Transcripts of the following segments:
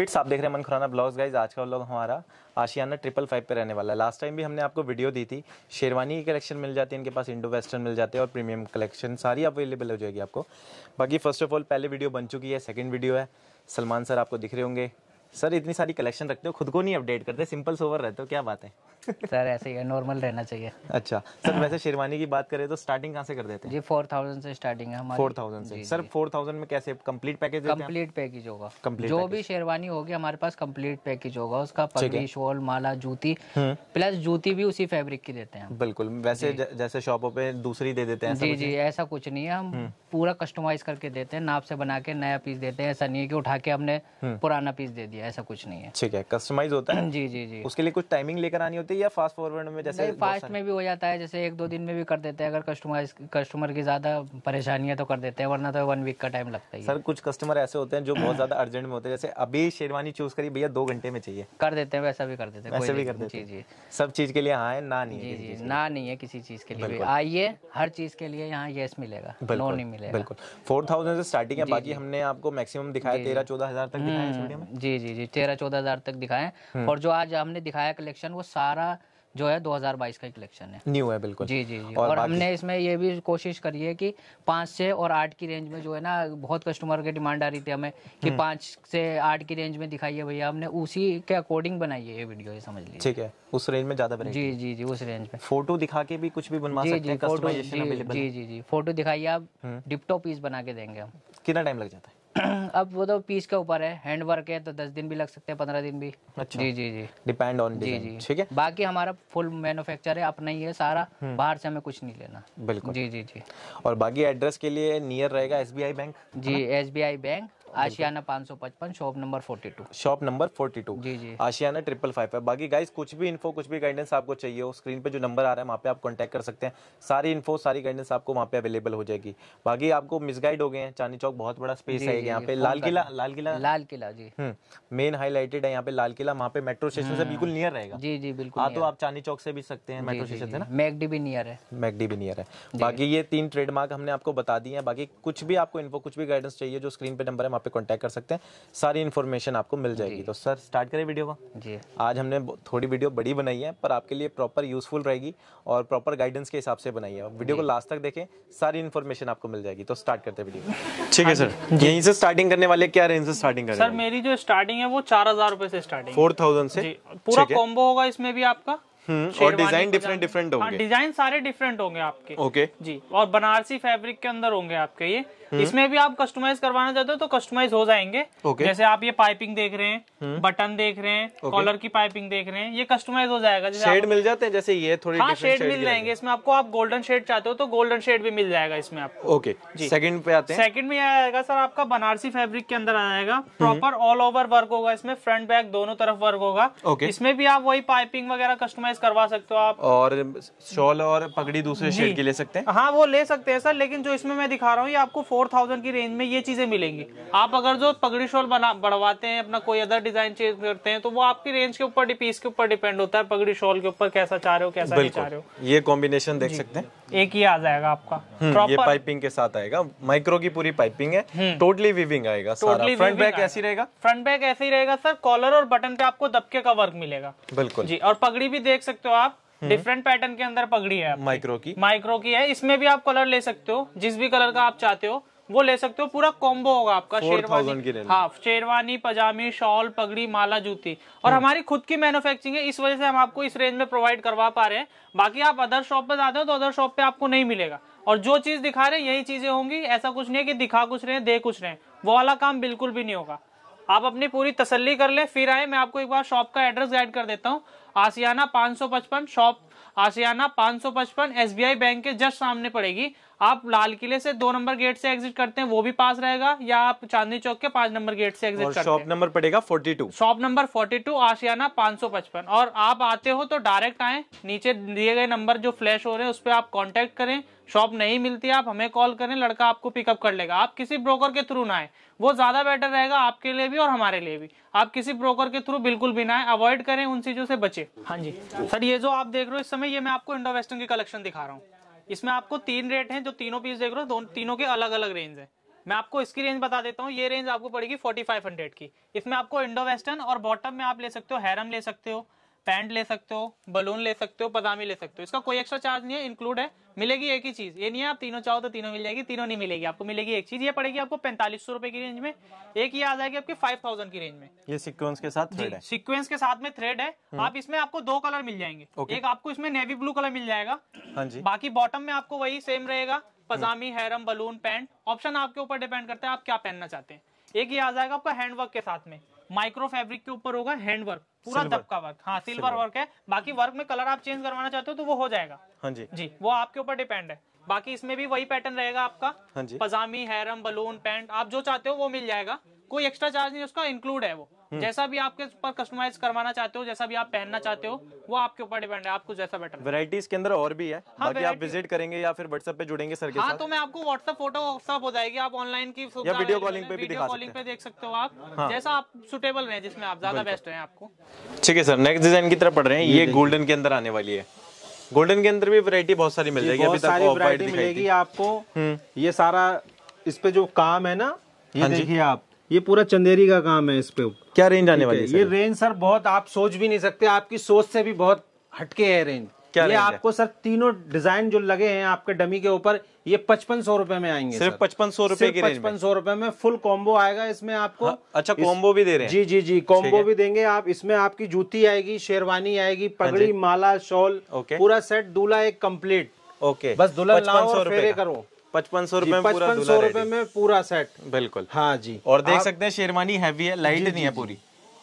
Bits आप देख रहे हैं मन खुराना ब्लॉग्स गाइज आज का ब्लॉग हमारा आशियाना ट्रिपल फाइव पे रहने वाला है लास्ट टाइम भी हमने आपको वीडियो दी थी शेरवानी की कलेक्शन मिल जाती है इनके पास इंडो वेस्टर्न मिल जाते हैं और प्रीमियम कलेक्शन सारी अवेलेबल हो जाएगी आपको बाकी फर्स्ट ऑफ ऑल पहले वीडियो बन चुकी है सेकेंड वीडियो है सलमान सर आपको दिख रहे होंगे सर इतनी सारी कलेक्शन रखते हो खुद को नहीं अपडेट करते सिंपल सोवर रहते हो क्या बात है सर ऐसे ही नॉर्मल रहना चाहिए अच्छा सर वैसे शेरवानी की बात करें तो स्टार्टिंग कहाँ से कर देते हैं जी फोर थाउजेंड से स्टार्टिंग है फोर थाउजेंड से सर फोर थाउजेंड में कैसे कंप्लीट पैकेज कंप्लीट पैकेज होगा जो भी शेरवानी होगी हमारे पास कंप्लीट पैकेज होगा उसका पगड़ी शॉल माला जूती प्लस हम्म। जूती भी उसी फेब्रिक की देते हैं बिल्कुल वैसे जैसे शॉपों पे दूसरी दे देते हैं जी जी ऐसा कुछ नहीं है हम हम्म। पूरा कस्टमाइज करके देते हैं नाप से बना के नया पीस देते हैं ऐसा नहीं है की उठा के हमने हम्म। पुराना पीस दे दिया है ऐसा कुछ नहीं है ठीक है कस्टमाइज होता है जी जी जी उसके लिए कुछ टाइमिंग लेकर आनी होती है या फास्ट फॉरवर्ड में जैसे फास्ट में भी हो जाता है जैसे एक दो दिन में भी कर देते हैं अगर कस्टमर कस्टमर की ज़्यादा परेशानी है तो कर देते हैं वरना तो वन वीक का टाइम लगता है सर कुछ कस्टमर ऐसे होते हैं जो बहुत ज़्यादा अर्जेंट में होते हैं जैसे अभी शेरवानी चूज़ करिए भैया दो घंटे में चाहिए कर देते हैं वैसा भी कर देते हैं भी कर देते हैं जी जी सब चीज़ के लिए हाँ है ना नहीं जी जी ना नहीं है किसी चीज़ के लिए आइए हर चीज़ के लिए यहाँ येस मिलेगा नो नहीं मिलेगा बिल्कुल फोर थाउजेंड से स्टार्टिंग है बाकी हमने आपको मैक्सिमम दिखाया तेरह चौदह हजार तक दिखाया हम्म, जी जी जी जी तेरह चौदह हजार तक दिखाए हम्म। और जो आज हमने दिखाया कलेक्शन वो सारा जो है 2022 का ही कलेक्शन है न्यू है बिल्कुल जी जी जी और, और हमने इसमें ये भी कोशिश करी है कि पाँच से और आठ की रेंज में जो है ना बहुत कस्टमर के डिमांड आ रही थी हमें कि हम्म। पाँच से आठ की रेंज में दिखाइए भैया हमने उसी के अकॉर्डिंग बनाई है ये वीडियो ये समझ लीजिए ठीक है उस रेंज में ज्यादा जी जी जी उस रेंज में फोटो दिखा के भी कुछ भी बनवा जी, सकते जी, फोटो जी जी जी फोटो दिखाइए आप डिप्टो हम्म। पीस बना के देंगे हम कितना टाइम लग जाता है अब वो तो पीस के ऊपर है हैंड वर्क है तो दस दिन भी लग सकते हैं पंद्रह दिन भी अच्छा जी जी जी डिपेंड ऑन जी जी ठीक है बाकी हमारा फुल मैन्युफैक्चर है अपना ही है सारा हम्म। बाहर से हमें कुछ नहीं लेना बिल्कुल जी जी जी और बाकी एड्रेस के लिए नियर रहेगा एस बैंक जी एस बैंक आशियाना पचपन shop number two shop number forty two जी जी आशियाना ट्रिपल फाइव है बाकी गाइस कुछ भी इन्फो कुछ भी गाइडेंस आपको चाहिए हो स्क्रीन पे जो नंबर आ रहा है वहाँ पे आप कांटेक्ट कर सकते हैं सारी इन्फो सारी गाइडेंस आपको वहाँ पे अवेलेबल हो जाएगी बाकी आपको मिसगाइड हो गए हैं चांदी चौक बहुत बड़ा स्पेस है यहाँ पे लाल किला लाल किला लाल किला जी मेन हम्म, हाईलाइटेड है यहाँ पे लाल किला वहाँ पे मेट्रो स्टेशन से हम्म। बिल्कुल नियर रहेगा जी जी बिल्कुल हाँ तो आप चांदी चौक से भी सकते हैं मेट्रो स्टेशन से ना मैगडी भी नियर है मैगडी भी नियर है बाकी ये तीन ट्रेडमार्क हमने आपको बता दिए हैं बाकी कुछ भी आपको इन्फो कुछ भी गाइडेंस चाहिए जो स्क्रीन पे नंबर है वहाँ पे कांटेक्ट कर सकते हैं सारी इन्फॉर्मेशन आपको मिल जाएगी तो सर स्टार्ट करें वीडियो को जी आज हमने थोड़ी वीडियो बड़ी बनाई है पर आपके लिए प्रॉपर यूजफुल रहेगी और प्रॉपर गाइडेंस के हिसाब से बनाई है वीडियो को लास्ट तक देखें सारी इन्फॉर्मेशन आपको मिल जाएगी तो स्टार्ट करते हैं वीडियो ठीक है सर हाँ यहीं से स्टार्टिंग करने वाले क्या रेंज से स्टार्टिंग करें सर मेरी जो स्टार्टिंग है वो चार हजार से स्टार्टिंग फोर से पूरा कॉम्बो होगा इसमें भी आपका हम्म, और डिजाइन डिफरेंट डिफरेंट होंगे डिजाइन सारे डिफरेंट होंगे आपके ओके okay. जी और बनारसी फैब्रिक के अंदर होंगे आपके ये हम्म। इसमें भी आप कस्टमाइज करवाना चाहते हो तो कस्टमाइज हो जाएंगे okay. जैसे आप ये पाइपिंग देख रहे हैं बटन हम्म। देख रहे हैं okay. कॉलर की पाइपिंग देख रहे हैं ये कस्टमाइज हो जाएगा जैसे शेड मिल जाते हैं जैसे ये थोड़ी हाँ शेड मिल जाएंगे इसमें आपको आप गोल्डन शेड चाहते हो तो गोल्डन शेड भी मिल जाएगा इसमें आपको ओके सेकंड पे आते हैं सेकंड में आएगा सर आपका बनारसी फेब्रिक के अंदर आ जाएगा प्रॉपर ऑल ओवर वर्क होगा इसमें फ्रंट बैक दोनों तरफ वर्क होगा इसमें भी आप वही पाइपिंग वगैरह कस्टमाइज करवा सकते हो आप और शॉल और पगड़ी दूसरे शेड के ले सकते हैं हाँ वो ले सकते हैं सर लेकिन जो इसमें मैं दिखा रहा हूँ ये आपको फोर थाउजेंड की रेंज में ये चीजें मिलेंगी आप अगर जो पगड़ी शॉल बना बढ़वाते हैं अपना कोई अदर डिजाइन चेंज करते हैं तो वो आपकी रेंज के ऊपर पीस के ऊपर डिपेंड होता है पगड़ी शॉल के ऊपर कैसा चाह रहे हो कैसा चाह रहे हो ये कॉम्बिनेशन देख सकते हैं एक ही आ जाएगा आपका हम्म, ये पाइपिंग के साथ आएगा माइक्रो की पूरी पाइपिंग है टोटली हम्म। विविंग आएगा टोटली फ्रंट बैक ऐसी रहेगा फ्रंट बैक ऐसे ही रहेगा सर कॉलर और बटन पे आपको दबके का वर्क मिलेगा बिल्कुल जी और पगड़ी भी देख सकते हो आप डिफरेंट हम्म। पैटर्न के अंदर पगड़ी है माइक्रो की माइक्रो की है इसमें भी आप कलर ले सकते हो जिस भी कलर का आप चाहते हो वो ले सकते हो पूरा कॉम्बो होगा आपका शेरवानी हाँ शेरवानी पजामी शॉल पगड़ी माला जूती और हम्म। हमारी खुद की मैन्युफैक्चरिंग है इस वजह से हम आपको इस रेंज में प्रोवाइड करवा पा रहे हैं बाकी आप अदर शॉप पे जाते हो तो अदर शॉप पे आपको नहीं मिलेगा और जो चीज दिखा रहे हैं यही चीजें होंगी ऐसा कुछ नहीं है कि दिखा कुछ रहे दे कुछ रहे वो वाला काम बिल्कुल भी नहीं होगा आप अपनी पूरी तसल्ली कर ले फिर आए मैं आपको एक बार शॉप का एड्रेस गाइड कर देता हूँ Aashiyana 555 shop Aashiyana 555 SBI bank के जस्ट सामने पड़ेगी आप लाल किले से दो नंबर गेट से एग्जिट करते हैं वो भी पास रहेगा या आप चांदनी चौक के पांच नंबर गेट से एग्जिट करते शॉप नंबर पड़ेगा 42 शॉप नंबर 42 आशियाना 555 और आप आते हो तो डायरेक्ट आए नीचे दिए गए नंबर जो फ्लैश हो रहे हैं उस पर आप कॉन्टेक्ट करें शॉप नहीं मिलती आप हमें कॉल करें लड़का आपको पिकअप कर लेगा आप किसी ब्रोकर के थ्रू ना आए वो ज़्यादा बेटर रहेगा आपके लिए भी और हमारे लिए भी आप किसी ब्रोकर के थ्रू बिल्कुल भी ना आए अवॉइड करें उन चीज़ों से बचे हाँ जी सर ये जो आप देख रहे हो इस समय ये मैं आपको इंडो वेस्टर्न की कलेक्शन दिखा रहा हूँ इसमें आपको तीन रेट हैं जो तीनों पीस देख रहे हो तीनों के अलग अलग रेंज है मैं आपको इसकी रेंज बता देता हूँ ये रेंज आपको पड़ेगी फोर्टी फाइव हंड्रेड की इसमें आपको इंडो वेस्टर्न और बॉटम में आप ले सकते हो हैरम ले सकते हो पैंट ले सकते हो बलून ले सकते हो पजामी ले सकते हो इसका कोई एक्स्ट्रा चार्ज नहीं है इंक्लूड है मिलेगी एक ही चीज ये नहीं है आप तीनों चाहो तो तीनों मिल जाएगी तीनों नहीं मिलेगी आपको मिलेगी एक चीज ये पड़ेगी आपको पैंतालीस सौ रुपए की रेंज में एक ये आ जाएगी आपकी फाइव थाउजेंड की रेंज में ये सिक्वेंस के साथ थ्रेड है सिक्वेंस के साथ में थ्रेड है हम्म। आप इसमें आपको दो कलर मिल जाएंगे एक आपको इसमें नेवी ब्लू कलर मिल जाएगा हाँ बाकी बॉटम में आपको वही सेम रहेगा पजामी हैरम बलून पैंट ऑप्शन आपके ऊपर डिपेंड करता है आप क्या पहनना चाहते हैं एक ये आ जाएगा आपका हैंडवर्क के साथ में माइक्रो फैब्रिक के ऊपर होगा हैंड वर्क पूरा दबका वर्क हाँ सिल्वर वर्क है बाकी वर्क में कलर आप चेंज करवाना चाहते हो तो वो हो जाएगा हाँ जी जी वो आपके ऊपर डिपेंड है बाकी इसमें भी वही पैटर्न रहेगा आपका हाँ जी पजामी हैरम बलून पैंट आप जो चाहते हो वो मिल जाएगा कोई एक्स्ट्रा चार्ज नहीं उसका इंक्लूड है वो हम्म। जैसा भी आपके ऊपर कस्टमाइज करवाना चाहते हो जैसा भी आप पहनना चाहते हो वो आपके ऊपर डिपेंड है आपको जैसा बेटर वेराइटीज के अंदर और भी है हाँ, बाकी आप विजिट करेंगे या फिर व्हाट्सएप पे जुड़ेंगे सर के हाँ, साथ तो मैं आपको व्हाट्सएप फोटो व्हाट्सएप हो जाएगी आप ऑनलाइन की या वीडियो कॉलिंग पे भी कॉलिंग पे देख सकते हो आप हाँ। जैसा आप सुटेबल रहे जिसमें आप ज्यादा बेस्ट रहे आपको ठीक है सर नेक्स्ट डिजाइन की तरफ पढ़ रहे हैं ये गोल्डन के अंदर आने वाली है गोल्डन के अंदर भी वैरायटी बहुत सारी मिल जाएगी अभी तक वैरायटी मिलेगी आपको हम्म। ये सारा इस पे जो काम है ना ये हाँ देखिए आप ये पूरा चंदेरी का काम है इस पे क्या रेंज आने वाली है ये रेंज सर बहुत आप सोच भी नहीं सकते आपकी सोच से भी बहुत हटके है रेंज क्या ये आपको सर तीनों डिजाइन जो लगे हैं आपके डमी के ऊपर ये पचपन सौ रूपये में आएंगे सिर्फ पचपन सौ रूपये पचपन सौ रूपये में फुल कॉम्बो आएगा इसमें आपको हाँ, अच्छा कॉम्बो भी दे रहे हैं जी जी जी कॉम्बो भी देंगे आप इसमें आपकी जूती आएगी शेरवानी आएगी हाँ पगड़ी माला शॉल पूरा सेट दूल्हा एक कम्प्लीट ओके बस दूल्हा करो पचपन सौ रूपए पचपन सौ रूपए में पूरा सेट बिल्कुल हाँ जी और देख सकते हैं शेरवानी हैवी है लाइट नहीं है पूरी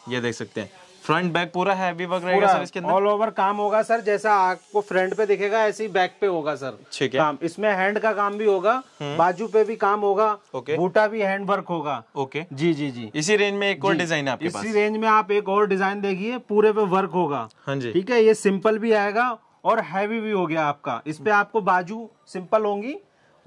ये देख सकते हैं फ्रंट बैक पूरा हैवी वर्क रहेगा सर इसके अंदर ऑल ओवर काम होगा सर जैसा आपको फ्रंट पे दिखेगा ऐसे ही बैक पे होगा सर ठीक है काम इसमें हैंड का काम भी होगा हम्म। बाजू पे भी काम होगा ओके बूटा भी हैंड वर्क होगा ओके जी जी जी इसी रेंज में एक और डिजाइन आपके इसी पास। रेंज में आप एक और डिजाइन देखिए पूरे पे वर्क होगा हाँ जी ठीक है ये सिंपल भी आएगा और हैवी भी हो गया आपका इस पे आपको बाजू सिंपल होंगी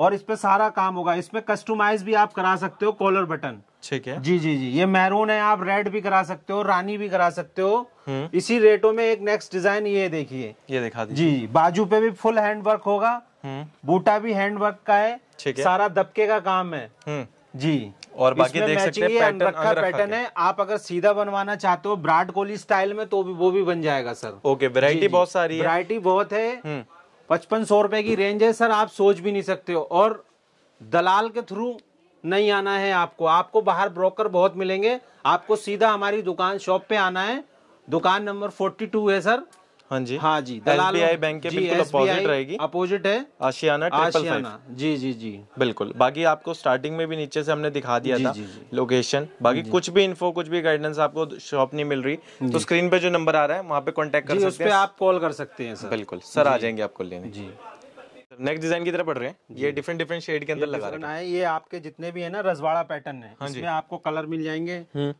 और इस पे सारा काम होगा इसमें कस्टमाइज भी आप करा सकते हो कॉलर बटन ठीक है जी जी जी ये मैरून है आप रेड भी करा सकते हो रानी भी करा सकते हो हम्म। इसी रेटो में एक नेक्स्ट डिजाइन ये देखिए ये दिखा दीजिए जी बाजू पे भी फुल हैंड वर्क होगा हम्म। बूटा भी हैंड वर्क का है ठीक है सारा दबके का काम है हम्म। जी और बाकी देख सकते हैं पैटर्न रखा पैटर्न है आप अगर सीधा बनवाना चाहते हो ब्राड कोहली स्टाइल में तो भी वो भी बन जाएगा सर ओके वैरायटी बहुत सारी है वैरायटी बहुत है पचपन सौ रुपये की रेंज है सर आप सोच भी नहीं सकते हो और दलाल के थ्रू नहीं आना है आपको आपको बाहर ब्रोकर बहुत मिलेंगे आपको सीधा हमारी दुकान शॉप पे आना है दुकान नंबर फोर्टी टू है सर हाँ जी हाँ जी दलाल बैंक के बिल्कुल अपोजिट रहेगी अपोजिट है आशियाना आशियाना जी जी जी बिल्कुल बाकी आपको स्टार्टिंग में भी नीचे से हमने दिखा दिया जी, था जी, जी, लोकेशन बाकी कुछ भी इन्फो कुछ भी गाइडेंस आपको शॉप नहीं मिल रही तो स्क्रीन पे जो नंबर आ रहा है वहाँ पे कॉन्टेक्ट कर सकते हैं आप कॉल कर सकते हैं बिल्कुल सर आ जाएंगे आपको लेने जी नेक्स्ट डिजाइन की तरफ बढ़ रहे हैं ये डिफरेंट डिफरेंट शेड के अंदर लगा रहे हैं ये आपके जितने भी है ना रजवाड़ा पैटर्न है हाँ इसमें आपको कलर मिल जाएंगे हम्म।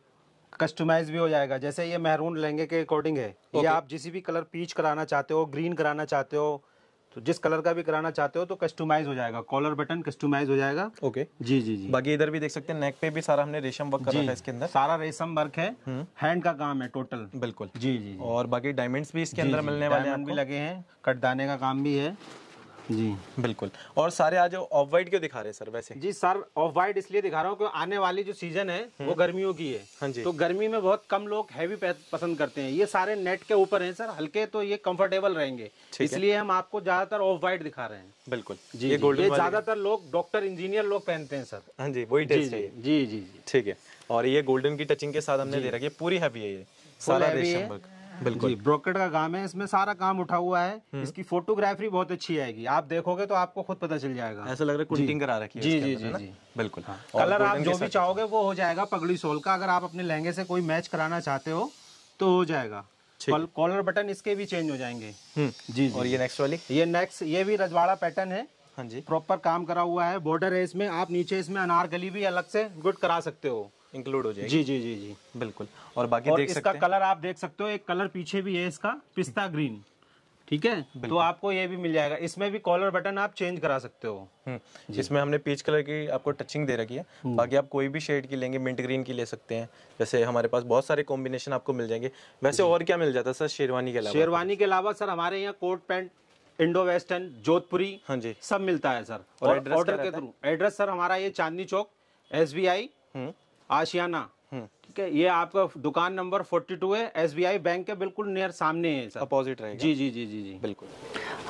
कस्टमाइज भी हो जाएगा जैसे ये मेहरून लहंगे के अकॉर्डिंग है okay. ये आप जिस भी कलर पीच कराना चाहते हो ग्रीन कराना चाहते हो तो जिस कलर का भी कराना चाहते हो तो कस्टमाइज हो जाएगा कॉलर बटन कस्टमाइज हो जाएगा ओके okay. जी जी जी बाकी इधर भी देख सकते हैं नेक पे भी सारा हमने रेशम वर्क करा था है इसके अंदर सारा रेशम वर्क है हैंड हम्म। का काम है टोटल बिल्कुल जी जी और बाकी डायमंड्स भी इसके अंदर मिलने वाले लगे हैं कटदाने का काम भी है जी बिल्कुल और सारे आज ऑफ वाइट क्यों दिखा रहे हैं सर वैसे जी सर ऑफ वाइट इसलिए दिखा रहा हूँ क्योंकि आने वाली जो सीजन है हम्म। वो गर्मियों की है हाँ जी तो गर्मी में बहुत कम लोग हैवी पसंद करते हैं ये सारे नेट के ऊपर हैं सर हल्के तो ये कंफर्टेबल रहेंगे इसलिए हम आपको ज्यादातर ऑफ वाइट दिखा रहे हैं बिल्कुल जी ये ज्यादातर लोग डॉक्टर इंजीनियर लोग पहनते हैं सर हाँ जी वही जी जी ठीक है और ये गोल्डन की टचिंग के साथ हमने दे रखी है पूरी हैवी है ये सारा रेशम बिल्कुल जी ब्रोकेट का काम है इसमें सारा काम उठा हुआ है हम्म। इसकी फोटोग्राफी बहुत अच्छी आएगी आप देखोगे तो आपको खुद पता चल जाएगा ऐसा लग रहा है करा रखी है जी जी जी जी बिल्कुल हाँ। कलर आप जो भी चाहोगे वो हो जाएगा पगड़ी सोल का अगर आप अपने लहंगे से कोई मैच कराना चाहते हो तो हो जाएगा कॉलर बटन इसके भी चेंज हो जाएंगे हम्म। जी और ये नेक्स्ट वाली ये नेक्स्ट ये भी रजवाड़ा पैटर्न है हाँ जी प्रॉपर काम करा हुआ है बॉर्डर है इसमें आप नीचे इसमें अनारकली भी अलग से गुड करा सकते हो इंक्लूड हो जाएगी जी जी जी जी बिल्कुल और बाकी और देख इसका सकते कलर आप देख सकते हो एक कलर पीछे भी है इसका पिस्ता ग्रीन ठीक है तो आपको ये भी मिल जाएगा इसमें भी कॉलर बटन आप चेंज करा सकते हो इसमें हम्म, हमने पीच कलर की आपको टचिंग दे रखी है हम्म। बाकी आप कोई भी शेड की लेंगे मिंट ग्रीन की ले सकते हैं जैसे हमारे पास बहुत सारे कॉम्बिनेशन आपको मिल जाएंगे वैसे और क्या मिल जाता है सर शेरवानी के अलावा शेरवानी के अलावा सर हमारे यहाँ coat pant Indo western Jodhpuri हाँ जी सब मिलता है सर और ऑर्डर के थ्रू एड्रेस सर हमारा ये चांदनी चौक एस बी आई आशियाना हम्म। ठीक है ये आपका दुकान नंबर फोर्टी टू है एसबीआई बैंक के बिल्कुल नियर सामने है अपोजिट रहेगा जी जी जी जी जी बिल्कुल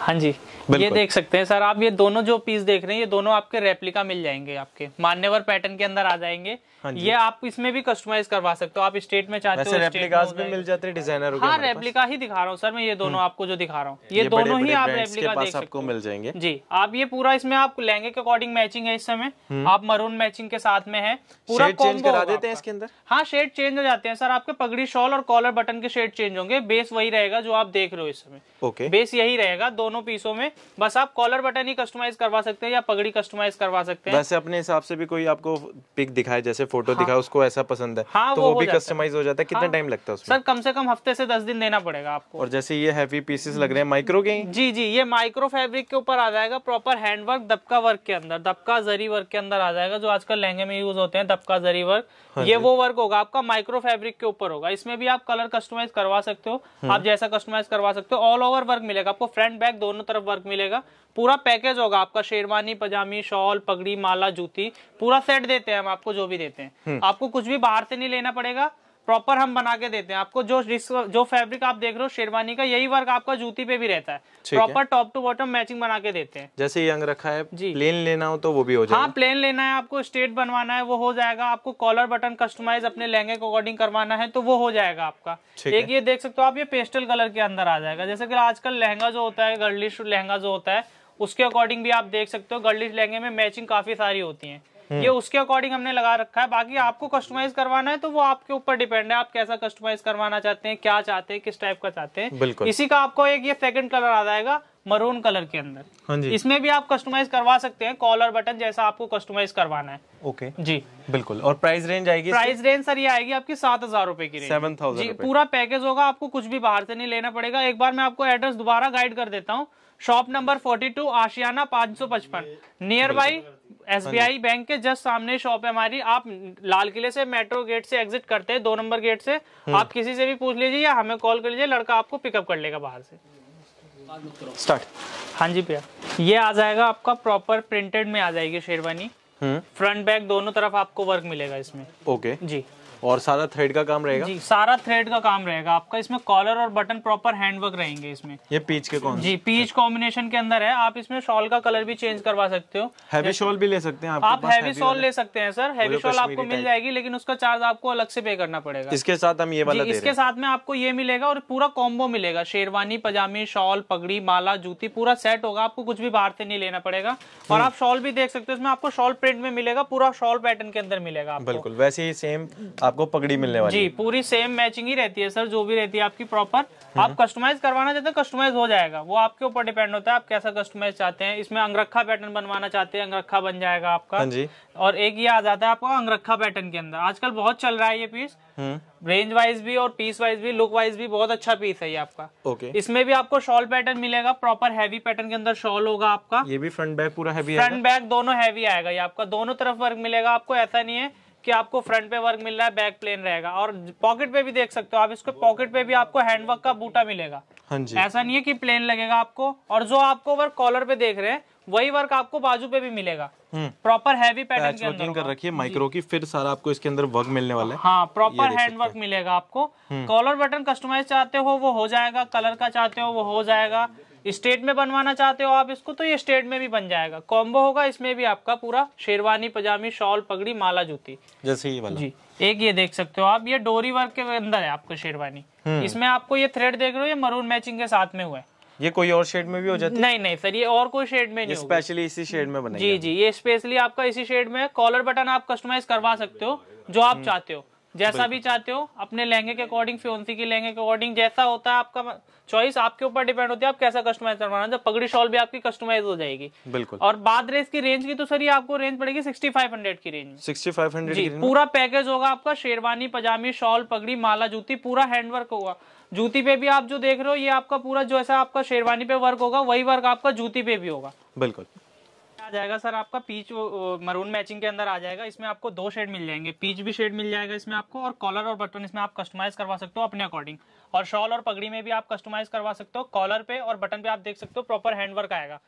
हाँ जी ये देख सकते हैं सर आप ये दोनों जो पीस देख रहे हैं ये दोनों आपके रेप्लिका मिल जाएंगे आपके मान्यवर पैटर्न के अंदर आ जाएंगे हाँ ये आप इसमें भी कस्टमाइज करवा सकते हो आप स्टेट में चाहते हो रेप्लिकास भी मिल जाते हैं डिजाइनर हाँ रेप्लिका ही दिखा रहा हूँ सर मैं ये दोनों हम्म। आपको जो दिखा रहा हूँ ये, दोनों ही आप रेप्लिका देख मिल जाएंगे जी आप ये पूरा इसमें आप लहंगे के अकॉर्डिंग मैचिंग है इस समय हम्म। आप मरून मैचिंग के साथ में है पूरा चेंज करा देते हैं इसके अंदर हाँ शेड चेंज हो जाते हैं सर आपके पगड़ी शॉल और कॉलर बटन के शेड चेंज होंगे बेस वही रहेगा जो आप देख रहे हो इस समय बेस यही रहेगा दोनों दोनों पीसों में बस आप कॉलर बटन ही कस्टमाइज करवा सकते हैं या पगड़ी कस्टमाइज करवा सकते हैं वैसे अपने हिसाब से भी कोई आपको पिक दिखाए जैसे फोटो हाँ, दिखाए उसको ऐसा पसंद है हाँ, तो वो, वो भी कस्टमाइज हो जाता है कितना टाइम हाँ। लगता है सर कम से कम हफ्ते से दस दिन देना पड़ेगा आपको और जैसे ये हैवी पीसेस लग रहे हैं माइक्रो के जी जी ये माइक्रो फेब्रिक के ऊपर आ जाएगा प्रॉपर हैंडवर्क दबका वर्क के अंदर दबका जरी वर्क के अंदर आ जाएगा जो आजकल लहंगे में यूज होते हैं दबका जरी वर्क हाँ ये वो वर्क होगा आपका माइक्रो फेब्रिक के ऊपर होगा इसमें भी आप कलर कस्टमाइज करवा सकते हो हाँ। आप जैसा कस्टमाइज करवा सकते हो ऑल ओवर वर्क मिलेगा आपको फ्रंट बैक बैग दोनों तरफ वर्क मिलेगा पूरा पैकेज होगा आपका शेरवानी पजामी शॉल पगड़ी माला जूती पूरा सेट देते हैं हम आपको जो भी देते हैं हम्म। आपको कुछ भी बाहर से नहीं लेना पड़ेगा प्रॉपर हम बना के देते हैं आपको जो जो फैब्रिक आप देख रहे हो शेरवानी का यही वर्क आपका जूती पे भी रहता है proper top to bottom matching बना के देते हैं जैसे यंग रखा है जी प्लेन लेना हो तो वो भी हो जाएगा हाँ प्लेन लेना है आपको स्टेट बनवाना है वो हो जाएगा आपको कॉलर बटन कस्टमाइज अपने लहंगे के अकॉर्डिंग करवाना है तो वो हो जाएगा आपका एक ये देख सकते हो आप ये पेस्टल कलर के अंदर आ जाएगा जैसे कि आजकल लहंगा जो होता है गर्लिश लहंगा जो होता है उसके अकॉर्डिंग भी आप देख सकते हो गर्लिश लहंगे में मैचिंग काफी सारी होती है ये हम्म। उसके अकॉर्डिंग हमने लगा रखा है बाकी आपको कस्टमाइज करवाना है तो वो आपके ऊपर डिपेंड है आप कैसा कस्टमाइज करवाना चाहते हैं क्या चाहते हैं किस टाइप का चाहते हैं इसी का आपको एक ये सेकंड कलर आ जाएगा मरून कलर के अंदर हाँ जी इसमें भी आप कस्टमाइज करवा सकते हैं कॉलर बटन जैसा आपको कस्टमाइज करवाना है ओके जी बिल्कुल और प्राइस रेंज आएगी प्राइस रेंज सर ये आएगी आपकी सात हजार रूपए की सेवन थाउजेंड पूरा पैकेज होगा आपको कुछ भी बाहर से नहीं लेना पड़ेगा एक बार मैं आपको एड्रेस दोबारा गाइड कर देता हूँ शॉप नंबर टू आशियाना पचपन नियर बाई आई बैंक के जस्ट सामने शॉप है हमारी आप लाल किले से मेट्रो गेट से एग्जिट करते हैं दो नंबर गेट से हम्म। आप किसी से भी पूछ लीजिए या हमें कॉल कर लीजिए लड़का आपको पिकअप कर लेगा बाहर से स्टार्ट हाँ जी भैया ये आ जाएगा आपका प्रॉपर प्रिंटेड में आ जाएगी शेरवानी फ्रंट हम्म। बैक दोनों तरफ आपको वर्क मिलेगा इसमें ओके जी और सारा थ्रेड का काम रहेगा जी सारा थ्रेड का काम रहेगा आपका इसमें कॉलर और बटन प्रॉपर हैंडवर्क रहेंगे इसमें ये पीच के कौन जी पीच कॉम्बिनेशन के अंदर है आप इसमें शॉल का कलर भी चेंज करवा सकते हो हैवी शॉल भी ले सकते हैं आप हैवी शॉल ले सकते हैं सर हैवी शॉल आपको मिल जाएगी लेकिन उसका चार्ज आपको अलग से पे करना पड़ेगा इसके साथ हम ये वाला इसके साथ में आपको ये मिलेगा और पूरा कॉम्बो मिलेगा शेरवानी पजामी शॉल पगड़ी माला जूती पूरा सेट होगा आपको कुछ भी बाहर से नहीं लेना पड़ेगा और हम्म। आप शॉल भी देख सकते हो इसमें आपको शॉल प्रिंट में मिलेगा पूरा शॉल पैटर्न के अंदर मिलेगा बिल्कुल वैसे ही सेम आपको पगड़ी मिलने वाली जी पूरी सेम मैचिंग ही रहती है सर जो भी रहती है आपकी प्रॉपर आप कस्टमाइज हम्म। करवाना चाहते हैं कस्टमाइज हो जाएगा वो आपके ऊपर डिपेंड होता है आप कैसा कस्टमाइज चाहते हैं इसमें अंगरखा पैटर्न बनवाना चाहते हैं अंगरखा बन जाएगा आपका हाँ जी और एक ये आ जाता है आपका अंगरखा पैटर्न के अंदर आजकल बहुत चल रहा है ये पीस रेंज वाइज भी और पीस वाइज भी लुक वाइज भी बहुत अच्छा पीस है ये आपका ओके इसमें भी आपको शॉल पैटर्न मिलेगा प्रॉपर हैवी पैटर्न के अंदर शॉल होगा आपका ये भी फ्रंट बैग पूरा हैवी फ्रंट बैग दोनों हैवी आएगा ये आपका दोनों तरफ वर्क मिलेगा आपको ऐसा नहीं है कि आपको फ्रंट पे वर्क मिल रहा है बैक प्लेन रहेगा और पॉकेट पे भी देख सकते हो आप इसको पॉकेट पे भी आपको हैंडवर्क का बूटा मिलेगा हाँ जी ऐसा नहीं है कि प्लेन लगेगा आपको और जो आपको वर्क कॉलर पे देख रहे हैं वही वर्क आपको बाजू पे भी मिलेगा प्रॉपर हैवी पैटर्न कर रखी है माइक्रो की फिर सारा आपको इसके अंदर वर्क मिलने वाला है हाँ प्रॉपर हैंड वर्क मिलेगा आपको कॉलर बटन कस्टमाइज चाहते हो वो हो जाएगा कलर का चाहते हो वो हो जाएगा स्टेट में बनवाना चाहते हो आप इसको तो ये स्टेट में भी बन जाएगा कॉम्बो होगा इसमें भी आपका पूरा शेरवानी पजामी शॉल पगड़ी माला जूती जैसे ये वाला जी एक ये देख सकते हो आप ये डोरी वर्क के अंदर है आपको शेरवानी हम्म। इसमें आपको ये थ्रेड देख रहे हो ये मरून मैचिंग के साथ में हुआ है ये कोई और शेड में भी हो जाती है नहीं नहीं सर ये और कोई शेड में नहीं स्पेशली इसी शेड में बने जी जी ये स्पेशली आपका इसी शेड में कॉलर बटन आप कस्टमाइज करवा सकते हो जो आप हम्म। चाहते हो जैसा भी चाहते हो अपने लहंगे के अकॉर्डिंग फ्योन्सी की लहंगे के अकॉर्डिंग जैसा होता है आपका चॉइस आपके ऊपर डिपेंड होती है आप कैसा कस्टमाइज करवाना जब पगड़ी शॉल भी आपकी कस्टमाइज हो जाएगी बिल्कुल और बाद रेस की रेंज की तो सर आपको रेंज पड़ेगी सिक्सटी फाइव हंड्रेड की रेंज सिक्सटी फाइव हंड्रेड पूरा पैकेज होगा आपका शेरवानी पजामी शॉल पगड़ी माला जूती पूरा हैंडवर्क होगा जूती पे भी आप जो देख रहे हो ये आपका पूरा जो ऐसा आपका शेरवानी पे वर्क होगा वही वर्क आपका जूती पे भी होगा बिल्कुल आ जाएगा सर आपका पीच मरून मैचिंग के अंदर आ जाएगा इसमें आपको दो शेड मिल जाएंगे पीच भी शेड मिल जाएगा इसमें आपको और कॉलर और बटन इसमें आप कस्टमाइज करवा सकते हो अपने अकॉर्डिंग और शॉल और पगड़ी में भी आप कस्टमाइज करवा सकते हो कॉलर पे और बटन पे आप देख सकते हो प्रॉपर हैंडवर्क आएगा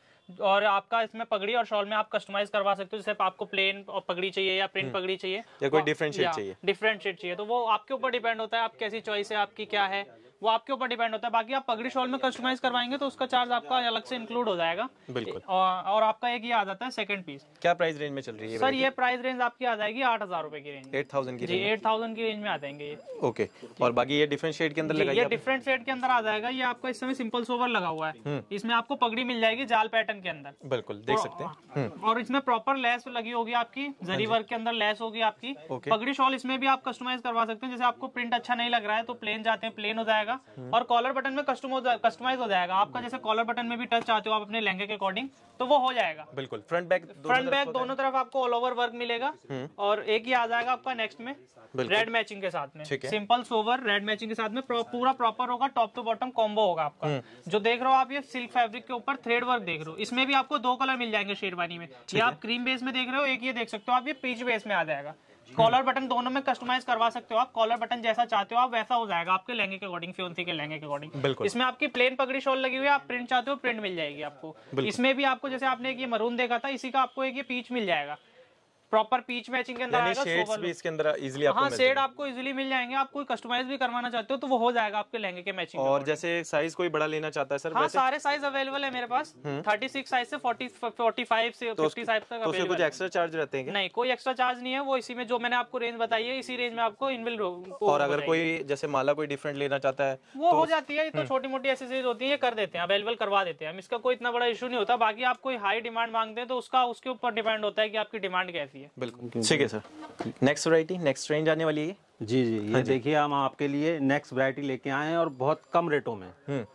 और आपका इसमें पगड़ी और शॉल में आप कस्टमाइज करवा सकते हो जैसे आपको प्लेन और पगड़ी चाहिए या प्रिंट हम्म। पगड़ी चाहिए या कोई डिफरेंट तो शेड चाहिए डिफरेंट शेड चाहिए तो वो आपके ऊपर डिपेंड होता है आप कैसी चॉइस है आपकी क्या है वो आपके ऊपर डिपेंड होता है बाकी आप पगड़ी शॉल में कस्टमाइज करवाएंगे तो उसका चार्ज आपका अलग से इंक्लूड हो जाएगा बिल्कुल और आपका एक ये आ जाता है सेकंड पीस क्या प्राइस रेंज में चल रही है सर ये प्राइस रेंज आपकी आ जाएगी आठ हजार रुपए की रेंज एट थाउजेंड की एट थाउजेंड की रेंज में आ जाएंगे ओके और बाकी ये डिफरेंट शेड के अंदर ये डिफरेंट शेड के अंदर आ जाएगा ये आपका इस समय सिंपल सोवर लगा हुआ है हम्म। इसमें आपको पगड़ी मिल जाएगी जाल पैटर्न के अंदर बिल्कुल देख सकते हैं हाँ। हम्म। और इसमें प्रॉपर लेस लगी होगी आपकी हाँ जरी वर्क के अंदर लेस होगी आपकी पगड़ी शॉल इसमें भी आप कस्टमाइज करवा सकते हैं जैसे आपको प्रिंट अच्छा नहीं लग रहा है तो प्लेन जाते हैं प्लेन हो जाएगा जाएगा हम्म। और कॉलर बटन में कस्टमाइज हो जाएगा आपका जैसे कॉलर बटन में भी टच चाहते हो आप अपने लहंगे के अकॉर्डिंग तो वो हो जाएगा बिल्कुल फ्रंट बैक फ्रंट बैक दोनों तरफ आपको ऑल ओवर वर्क मिलेगा हम्म। और एक ही आ जाएगा आपका नेक्स्ट में रेड मैचिंग के साथ में सिंपल सोवर रेड मैचिंग के साथ में पूरा प्रॉपर होगा टॉप टू बॉटम कॉम्बो होगा आपका हम्म। जो देख रहे हो आप ये सिल्क फैब्रिक के ऊपर थ्रेड वर्क देख रहे हो इसमें भी आपको दो कलर मिल जाएंगे शेरवानी में ये आप क्रीम बेस में देख रहे हो एक ये देख सकते हो आप ये पीच बेस में आ जाएगा कॉलर बटन दोनों में कस्टमाइज करवा सकते हो आप कॉलर बटन जैसा चाहते हो आप वैसा हो जाएगा आपके लहंगे के अकॉर्डिंग फ्योन्सी के लहंगे के अकॉर्डिंग इसमें आपकी प्लेन पगड़ी शॉल लगी हुई है आप प्रिंट चाहते हो प्रिंट मिल जाएगी आपको इसमें भी आपको जैसे आपने एक ये मरून देखा था इसी का आपको एक ये पीच मिल जाएगा प्रॉपर पीच मैचिंग के अंदर आएगा शेड्स भी इसके अंदर इजीली आपको हाँ शेड आपको इजीली मिल जाएंगे आप कोई कस्टमाइज भी करवाना चाहते हो तो वो हो जाएगा आपके लहंगे के मैचिंग और जैसे साइज कोई बड़ा लेना चाहता है सर हाँ सारे साइज अवेलेबल है मेरे पास थर्टी सिक्स साइज से फोर्टी फोर्टी फाइव से फिफ्टी तो साइज तक तो कुछ एक्स्ट्रा चार्ज रहते हैं नहीं कोई एक्स्ट्रा चार्ज नहीं है वो इसी में जो मैंने आपको रेंज बताई है इसी रेंज में आपको इनविल और अगर कोई जैसे माला कोई डिफरेंट लेना चाहता है वो तो हो जाती है तो छोटी मोटी एक्सेसरीज होती है कर देते हैं अवेलेबल करवा देते हैं हम इसका कोई इतना बड़ा इशू नहीं होता बाकी आप कोई हाई डिमांड मांगते हैं तो उसका उसके ऊपर डिपेंड होता है कि आपकी डिमांड कैसी है चाहिए बिल्कुल ठीक है sir next variety next range आने वाली है जी जी ये हाँ देखिए हम आपके लिए नेक्स्ट वरायटी लेके आए हैं और बहुत कम रेटों में हम्म।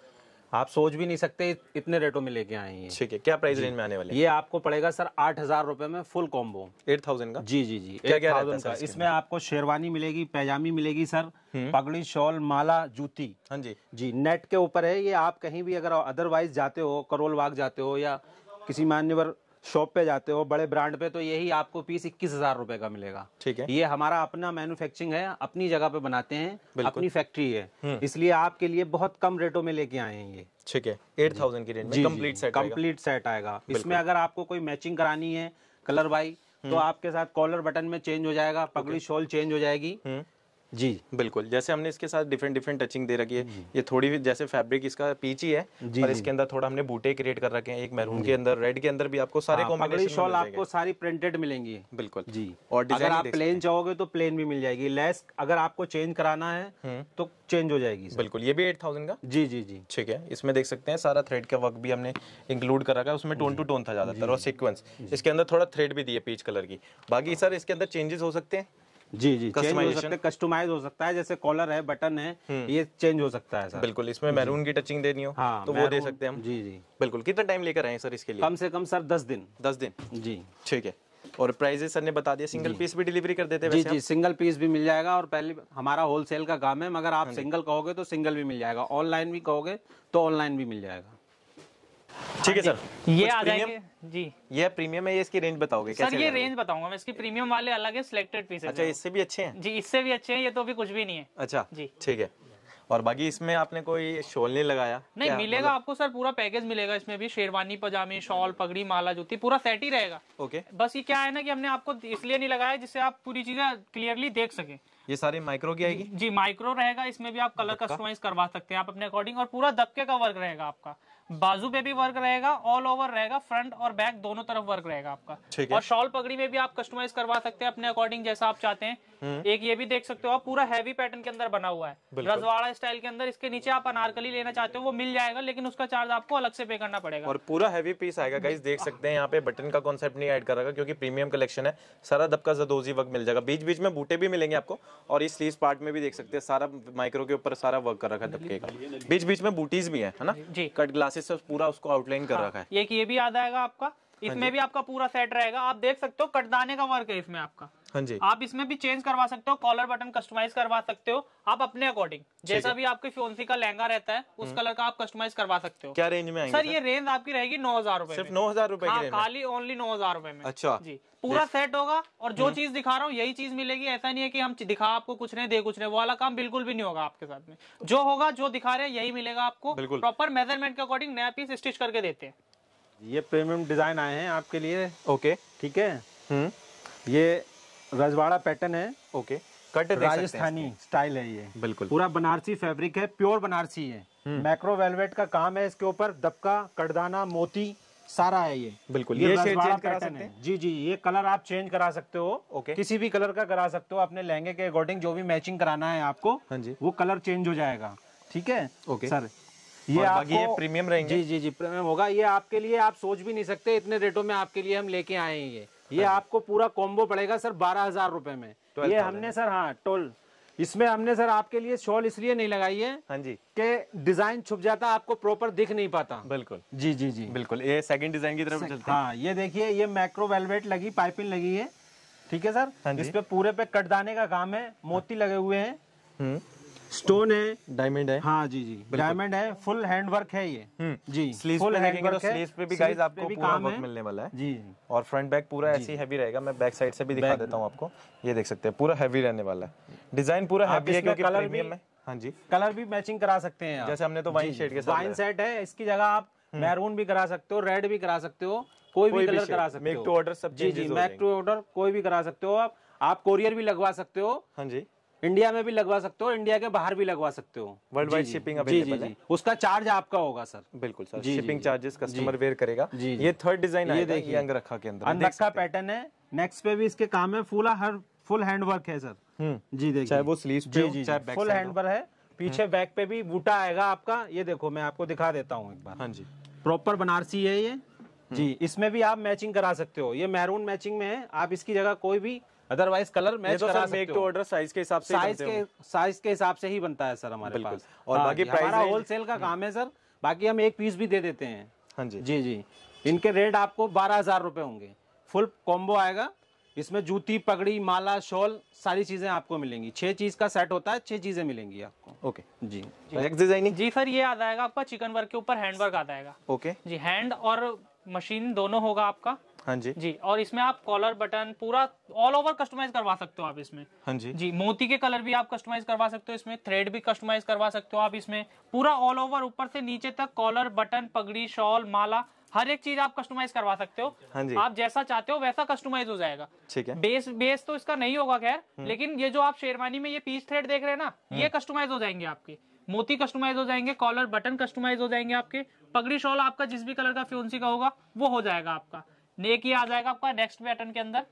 आप सोच भी नहीं सकते इतने रेटों में लेके आए हैं ठीक है क्या प्राइस रेंज में आने वाले ये आपको पड़ेगा सर आठ हजार रूपए में फुल कॉम्बो एट थाउजेंड का जी जी जी क्या क्या रहता का इसमें आपको शेरवानी मिलेगी पैजामी मिलेगी सर हम्म। पगड़ी शॉल माला जूती हाँ जी जी नेट के ऊपर है ये आप कहीं भी अगर अदरवाइज जाते हो करोल बाग जाते हो या किसी मान्यवर शॉप पे जाते हो बड़े ब्रांड पे तो यही आपको पीस इक्कीस हजार रूपए का मिलेगा ठीक है ये हमारा अपना मैन्युफैक्चरिंग है अपनी जगह पे बनाते हैं अपनी फैक्ट्री है हम्म। इसलिए आपके लिए बहुत कम रेटों में लेके आए हैं ये ठीक है एट थाउजेंड की रेंज में सेट सेट आएगा इसमें अगर आपको कोई मैचिंग करानी है कलर वाई तो हम्म। आपके साथ कॉलर बटन में चेंज हो जाएगा पगड़ी शॉल चेंज हो जाएगी हम्म। जी बिल्कुल जैसे हमने इसके साथ डिफरेंट डिफरेंट टचिंग दे रखी है ये थोड़ी भी जैसे फैब्रिक इसका पीच ही है जी, पर इसके अंदर थोड़ा हमने बूटे क्रिएट कर रखे हैं एक मैरून के अंदर रेड के अंदर भी आपको सारे शॉल हाँ, आपको सारी प्रिंटेड मिलेंगी बिल्कुल जी और अगर आप प्लेन चाहोगे तो प्लेन भी मिल जाएगी लेस अगर आपको चेंज कराना है हम्म। तो चेंज हो जाएगी बिल्कुल ये भी एट थाउजेंड का जी जी जी ठीक है इसमें देख सकते हैं सारा थ्रेड का वर्क भी हमने इंक्लूड कर रखा है उसमें टोन टू टोन था ज्यादातर और सिक्वेंस इसके अंदर थोड़ा थ्रेड भी दिए पीच कलर की बाकी सर हाँ। इसके अंदर चेंजेस हो सकते हैं जी जी चेंज हो सकते कस्टमाइज हो सकता है जैसे कॉलर है बटन है हम्म. ये चेंज हो सकता है सर बिल्कुल इसमें मैरून की टचिंग देनी हो हाँ, तो वो दे सकते हैं हम जी जी बिल्कुल कितना टाइम लेकर आए सर इसके लिए कम से कम सर दस दिन दस दिन जी ठीक है और प्राइजेस सर ने बता दिया सिंगल पीस भी डिलीवरी कर देते हैं जी जी सिंगल पीस भी मिल जाएगा और पहले हमारा होलसेल का काम है मगर आप सिंगल हाँ कहोगे तो सिंगल भी मिल जाएगा ऑनलाइन भी कहोगे तो ऑनलाइन भी मिल जाएगा ठीक है हाँ सर ये आ जाएंगे जी ये प्रीमियम है ये इसकी रेंज बताओगे सर ये रेंज बताऊंगा मैं इसकी प्रीमियम वाले अलग है सिलेक्टेड पीस अच्छा इससे भी अच्छे हैं जी इससे भी अच्छे हैं ये तो अभी कुछ भी नहीं है अच्छा जी ठीक है और बाकी इसमें आपने कोई शॉल नहीं लगाया नहीं मिलेगा मतलब? आपको सर पूरा पैकेज मिलेगा इसमें भी शेरवानी पजामे शॉल पगड़ी माला जूती पूरा सेट ही रहेगा ओके बस ये क्या है ना कि हमने आपको इसलिए नहीं लगाया जिससे आप पूरी चीजें क्लियरली देख सके ये सारे माइक्रो की आएगी जी माइक्रो रहेगा इसमें भी आप कलर कस्टमाइज करवा सकते हैं आप अपने अकॉर्डिंग और पूरा दबके का वर्क रहेगा आपका बाजू पे भी वर्क रहेगा ऑल ओवर रहेगा फ्रंट और बैक दोनों तरफ वर्क रहेगा आपका और शॉल पगड़ी में भी आप कस्टमाइज करवा सकते हैं अपने अकॉर्डिंग जैसा आप चाहते हैं हम्म। एक ये भी देख सकते हो आप पूरा हैवी पैटर्न के अंदर बना हुआ है रजवाड़ा स्टाइल के अंदर इसके नीचे आप अनारकली लेना चाहते हो वो मिल जाएगा लेकिन उसका चार्ज आपको अलग से पे करना पड़ेगा और पूरा हैवी पीस आएगा गाइस देख सकते हैं यहाँ पे बटन का कॉन्सेप्ट नहीं ऐड करेगा क्योंकि प्रीमियम कलेक्शन है सारा दबका जदोजी वर्क मिल जाएगा बीच बीच में बूटे भी मिलेंगे आपको और इस स्लीव पार्ट में भी देख सकते हैं सारा माइक्रो के ऊपर सारा वर्क कर रखा है दबके का बीच बीच में बूटीज भी है ना जी कट ग्लासेस से पूरा उसको आउटलाइन कर रखा है हाँ, ये भी याद आएगा आपका हाँ इसमें भी आपका पूरा सेट रहेगा आप देख सकते हो कटदाने का वर्क है इसमें आपका हाँ जी आप इसमें भी चेंज करवा सकते हो कॉलर बटन कस्टमाइज करवा सकते हो आप अपने अकॉर्डिंग जैसा भी आपके फ्योन्सी का लहंगा रहता है उस कलर हम्म। का आप कस्टमाइज करवा सकते हो क्या रेंज में सर ये रेंज आपकी रहेगी नौ हजार रूपए सिर्फ नौ हजार रूपए हाँ, खाली ओनली नौ हजार रूपए में अच्छा जी पूरा सेट होगा और जो हम्म। चीज दिखा रहा हूँ यही चीज मिलेगी ऐसा नहीं है कि हम दिखा आपको कुछ नहीं दे कुछ नहीं वो वाला काम बिल्कुल भी नहीं होगा आपके साथ में जो होगा जो दिखा रहे हैं यही मिलेगा आपको प्रॉपर मेजरमेंट के अकॉर्डिंग नया पीस स्टिच करके देते हैं ये प्रीमियम डिज़ाइन आए हैं आपके लिए ओके ठीक है हम्म। ये रजवाड़ा पैटर्न है ओके कट राजस्थानी स्टाइल है ये बिल्कुल पूरा बनारसी फैब्रिक है प्योर बनारसी है मैक्रो हम्म। वेलवेट का काम है इसके ऊपर दबका कटदाना मोती सारा है ये बिल्कुल ये, ये चेंज करा सकते हैं जी जी ये कलर आप चेंज करा सकते हो ओके किसी भी कलर का करा सकते हो अपने लहंगे के अकॉर्डिंग जो भी मैचिंग कराना है आपको हाँ जी वो कलर चेंज हो जाएगा ठीक है ओके सर ये बाकी ये प्रीमियम रहेंगे जी जी जी प्रीमियम होगा ये आपके लिए आप सोच भी नहीं सकते इतने रेटों में आपके लिए हम लेके आए हैं ये ये हाँ। आपको पूरा कॉम्बो पड़ेगा सर बारह हजार रूपए में ये हमने सर हाँ टोल इसमें हमने सर आपके लिए शॉल इसलिए नहीं लगाई है हाँ जी के डिजाइन छुप जाता आपको प्रॉपर दिख नहीं पाता बिल्कुल जी जी जी बिल्कुल ये सेकंड डिजाइन की तरफ चलते हाँ ये देखिए ये मैक्रो वेलवेट लगी पाइपिंग लगी है ठीक है सर हाँ इस पे पूरे पे कटदाने का काम है मोती लगे हुए हैं हम्म। स्टोन है डायमंड है हाँ जी जी डायमंड है फुल हैंड वर्क है ये हम्म। जी स्लीव फुल तो हैंड वर्क है स्लीव पे भी गाइस आपको पूरा वर्क मिलने वाला है जी और फ्रंट बैक पूरा ऐसे ही हैवी रहेगा मैं बैक साइड से भी दिखा देता हूँ आपको ये देख सकते हैं पूरा हैवी रहने वाला है डिजाइन पूरा हैवी है क्योंकि कलर भी हाँ जी कलर भी मैचिंग करा सकते हैं जैसे हमने तो वाइन शेड के साथ वाइन सेट है इसकी जगह आप मैरून हम्म। भी करा सकते हो रेड भी करा सकते हो कोई, भी कलर करा सकते हो मेक टू ऑर्डर सब जी जी मेक टू ऑर्डर कोई भी करा सकते हो आप आप कोरियर भी लगवा सकते हो हाँ जी इंडिया में भी लगवा सकते हो इंडिया के बाहर भी लगवा सकते हो वर्ल्ड वाइड शिपिंग अवेलेबल है उसका चार्ज आपका होगा सर बिल्कुल सर जी, शिपिंग चार्जेस कस्टमर वेयर करेगा जी, ये थर्ड डिजाइन ये देखिए अंग रखा के अंदर का पैटर्न है नेक्स्ट पे भी इसके काम है फुल हर फुल हैंड वर्क है सर हम्म। जी देखिए चाहे वो स्लीव पे जी, चाहे फुल हैंड वर्क है पीछे बैक हम्म। पे भी बूटा आएगा आपका ये देखो मैं आपको दिखा देता हूँ एक बार हाँ जी प्रॉपर बनारसी है ये हम्म। जी इसमें भी आप मैचिंग करा सकते हो ये मैरून मैचिंग में है आप इसकी जगह कोई भी अदरवाइज कलर मैच करा सकते हो ऑर्डर साइज के हिसाब से साइज के साइज के हिसाब से ही बनता है सर हमारे पास और हाँ बाकी हमारा होलसेल का हम्म। काम है सर बाकी हम एक पीस भी दे देते हैं हाँ जी जी जी इनके रेट आपको बारह हजार रुपए होंगे फुल कॉम्बो आएगा इसमें जूती पगड़ी माला शॉल सारी चीजें आपको मिलेंगी छह चीज का सेट होता है छह चीजें मिलेंगी आपको ओके जी नेक्स्ट डिजाइनिंग जी सर ये आ जाएगा आपका चिकन वर्क के ऊपर हैंड वर्क आ जाएगा ओके जी हैंड और मशीन दोनों होगा आपका हाँ जी जी और इसमें आप कॉलर बटन पूरा ऑल ओवर कस्टमाइज करवा सकते हो आप इसमें हाँ जी जी मोती के कलर भी आप कस्टमाइज करवा सकते हो इसमें थ्रेड भी कस्टमाइज करवा सकते हो आप इसमें पूरा ऑल ओवर ऊपर से नीचे तक कॉलर बटन पगड़ी शॉल माला हर एक चीज आप कस्टमाइज करवा सकते हो हाँ जी। आप जैसा चाहते हो वैसा कस्टमाइज हो जाएगा ठीक है बेस बेस तो इसका नहीं होगा खैर हम्म। लेकिन ये जो आप शेरवानी में ये पीस थ्रेड देख रहे हैं ना ये कस्टमाइज हम्म। हो जाएंगे आपके मोती कस्टमाइज हो जाएंगे कॉलर बटन कस्टमाइज हो जाएंगे आपके पगड़ी शॉल आपका जिस भी कलर का फ्योन्सी का होगा वो हो जाएगा आपका नेक ही आ जाएगा आपका नेक्स्ट पैटर्न के अंदर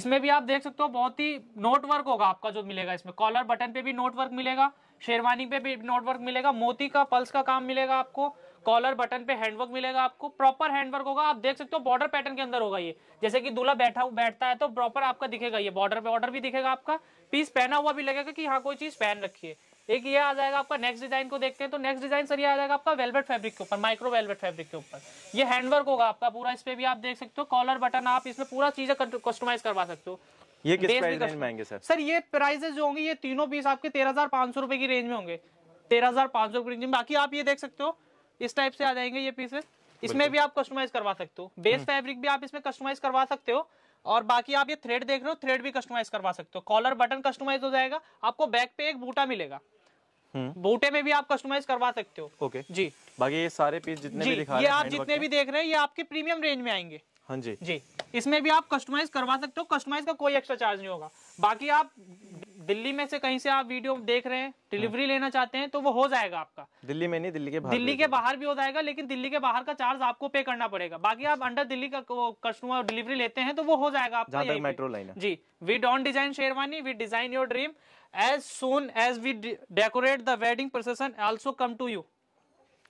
इसमें भी आप देख सकते हो बहुत ही नोट वर्क होगा आपका जो मिलेगा इसमें कॉलर बटन पे भी नोट वर्क मिलेगा शेरवानी पे भी नोट वर्क मिलेगा मोती का पल्स का काम मिलेगा आपको कॉलर बटन पे हैंडवर्क मिलेगा आपको प्रॉपर हैंडवर्क होगा आप देख सकते हो बॉर्डर पैटर्न के अंदर होगा ये जैसे कि दूल्हा बैठा बैठता है तो प्रॉपर आपका दिखेगा ये बॉर्डर पे ऑर्डर भी दिखेगा आपका पीस पहना हुआ भी लगेगा कि हाँ कोई चीज पहन रखी है एक ये आ जाएगा आपका नेक्स्ट डिजाइन को देखते हैं तो नेक्स्ट डिजाइन सर ये आ जाएगा आपका वेलवेट फैब्रिक के ऊपर माइक्रो वेलवेट फैब्रिक के ऊपर ये हैंडवर्क होगा आपका पूरा इस पे भी आप देख सकते हो कॉलर बटन आप इसमें पूरा चीजें कस्टमाइज करवा सकते हो ये किस प्राइस में आएंगे सर सर ये प्राइसेस जो होंगे ये तीनों पीस आपके तेरह हजार पांच सौ रुपए की रेंज में होंगे तेरह हजार पांच सौ रेंज में बाकी आप ये देख सकते हो इस टाइप से आ जाएंगे ये पीसेस इसमें भी आप कस्टमाइज करवा सकते हो बेस फैब्रिक हम्म। भी आप इसमें कस्टमाइज करवा सकते हो और बाकी आप ये थ्रेड देख रहे हो थ्रेड भी कस्टमाइज करवा सकते हो कॉलर बटन कस्टमाइज हो जाएगा आपको बैक पे एक बूटा मिलेगा हम्म। बूटे में भी आप कस्टमाइज करवा सकते हो ओके जी बाकी ये सारे पीस जितने भी दिखा ये आप जितने भी देख रहे हैं ये आपके प्रीमियम रेंज में आएंगे हाँ जी जी इसमें भी आप कस्टमाइज करवा सकते हो कस्टमाइज का कोई एक्स्ट्रा चार्ज नहीं होगा बाकी आप दिल्ली में से कहीं से आप वीडियो देख रहे हैं डिलीवरी हाँ। लेना चाहते हैं तो वो हो जाएगा आपका दिल्ली में नहीं दिल्ली के बाहर दिल्ली के बाहर भी हो जाएगा लेकिन दिल्ली के बाहर का चार्ज आपको पे करना पड़ेगा बाकी आप अंडर दिल्ली का कस्टमर डिलीवरी लेते हैं तो वो हो जाएगा आपका मेट्रो लाइन जी with on design sherwani with design your dream as soon as we de decorate the wedding procession also come to you